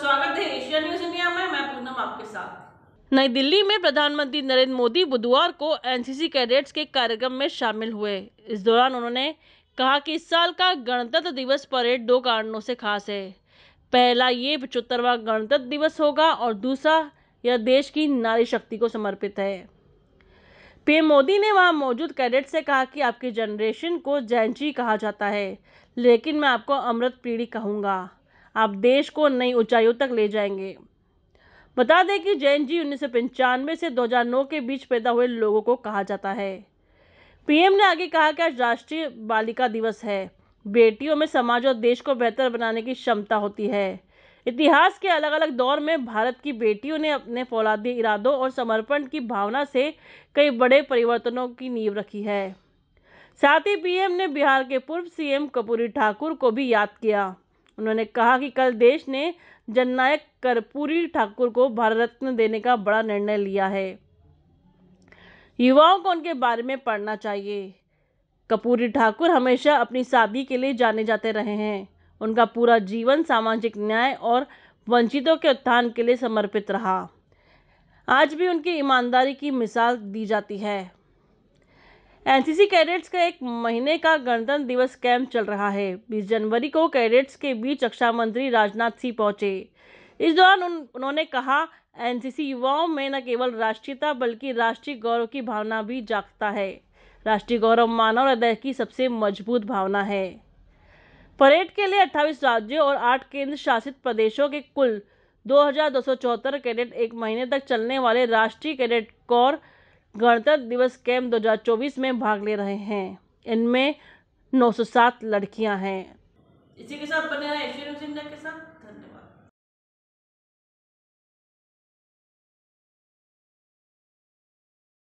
स्वागत है Asia news India में मैं पूनम आपके साथ नई दिल्ली में प्रधानमंत्री नरेंद्र मोदी बुधवार को एनसीसी कैडेट्स के कार्यक्रम में शामिल हुए इस दौरान उन्होंने कहा कि इस साल का गणतंत्र दिवस परेड दो कारणों से खास है पहला ये पचहत्तरवा गणतंत्र दिवस होगा और दूसरा यह देश की नारी शक्ति को समर्पित है पीएम मोदी ने वहां मौजूद कैडेट से कहा कि आपकी जनरेशन को जैन कहा जाता है लेकिन मैं आपको अमृत पीढ़ी कहूँगा आप देश को नई ऊंचाइयों तक ले जाएंगे बता दें कि जैन जी उन्नीस सौ पंचानवे से दो हजार नौ के बीच पैदा हुए लोगों को कहा जाता है पीएम ने आगे कहा कि आज राष्ट्रीय बालिका दिवस है बेटियों में समाज और देश को बेहतर बनाने की क्षमता होती है इतिहास के अलग अलग दौर में भारत की बेटियों ने अपने फौलादी इरादों और समर्पण की भावना से कई बड़े परिवर्तनों की नींव रखी है साथ ही पीएम ने बिहार के पूर्व सीएम कपूरी ठाकुर को भी याद किया उन्होंने कहा कि कल देश ने जननायक कर्पूरी ठाकुर को भारत रत्न देने का बड़ा निर्णय लिया है युवाओं को उनके बारे में पढ़ना चाहिए कपूरी ठाकुर हमेशा अपनी सादगी के लिए जाने जाते रहे हैं उनका पूरा जीवन सामाजिक न्याय और वंचितों के उत्थान के लिए समर्पित रहा आज भी उनकी ईमानदारी की मिसाल दी जाती है एनसीसी कैडेट्स का एक महीने का गणतंत्र दिवस कैंप चल रहा है बीस जनवरी को कैडेट्स के बीच रक्षा मंत्री राजनाथ सिंह पहुंचे इस दौरान उन, उन्होंने कहा एनसीसी युवाओं में न केवल राष्ट्रीयता बल्कि राष्ट्रीय गौरव की भावना भी जागता है राष्ट्रीय गौरव मानव हृदय की सबसे मजबूत भावना है परेड के लिए अट्ठाईस राज्यों और आठ केंद्र शासित प्रदेशों के कुल दो कैडेट एक महीने तक चलने वाले राष्ट्रीय कैडेट कोर गणतंत्र दिवस कैंप 2024 में भाग ले रहे हैं इनमें 907 लड़कियां हैं इसी के साथ बने रहे के साथ धन्यवाद